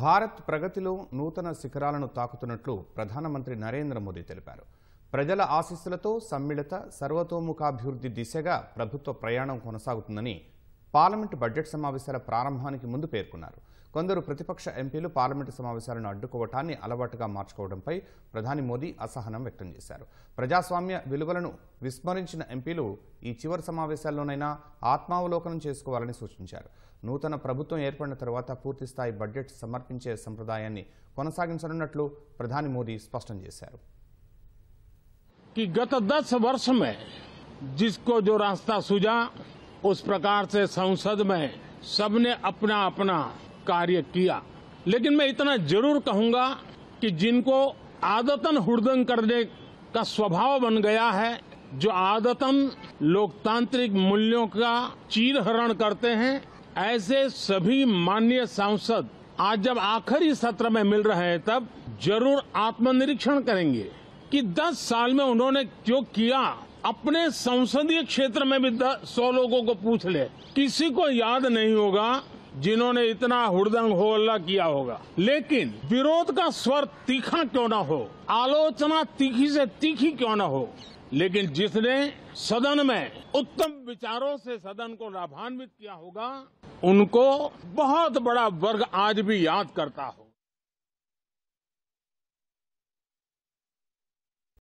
భారత్ ప్రగతిలో నూతన శిఖరాలను తాకుతున్నట్లు ప్రధానమంత్రి నరేంద్ర మోదీ తెలిపారు ప్రజల ఆశీస్సులతో సమ్మిళిత సర్వతోముఖాభివృద్ధి దిశగా ప్రభుత్వ ప్రయాణం కొనసాగుతుందని పార్లమెంటు బడ్జెట్ సమావేశాల ప్రారంభానికి ముందు పేర్కొన్నారు కొందరు ప్రతిపక్ష ఎంపీలు పార్లమెంటు సమావేశాలను అడ్డుకోవటాన్ని అలవాటుగా మార్చుకోవడంపై ప్రధాని మోదీ అసహనం వ్యక్తం చేశారు ప్రజాస్వామ్య విలువలను విస్మరించిన ఎంపీలు ఈ చివరి సమావేశాల్లోనైనా ఆత్మావలోకనం చేసుకోవాలని సూచించారు నూతన ప్రభుత్వం ఏర్పడిన తర్వాత పూర్తిస్థాయి బడ్జెట్ సమర్పించే సంప్రదాయాన్ని కొనసాగించనున్నట్లు ప్రధాని మోదీ స్పష్టం చేశారు कि गत दस वर्ष में जिसको जो रास्ता सूझा उस प्रकार से संसद में सबने अपना अपना कार्य किया लेकिन मैं इतना जरूर कहूंगा कि जिनको आदतन हुड़दंग करने का स्वभाव बन गया है जो आदतन लोकतांत्रिक मूल्यों का चीरहरण करते हैं ऐसे सभी माननीय सांसद आज जब आखिरी सत्र में मिल रहे हैं तब जरूर आत्मनिरीक्षण करेंगे कि 10 साल में उन्होंने जो किया अपने संसदीय क्षेत्र में भी सौ लोगों को पूछ ले किसी को याद नहीं होगा जिन्होंने इतना हुड़दंग हो हल्ला किया होगा लेकिन विरोध का स्वर तीखा क्यों ना हो आलोचना तीखी से तीखी क्यों ना हो लेकिन जिसने सदन में उत्तम विचारों से सदन को लाभान्वित किया होगा उनको बहुत बड़ा वर्ग आज भी याद करता होगा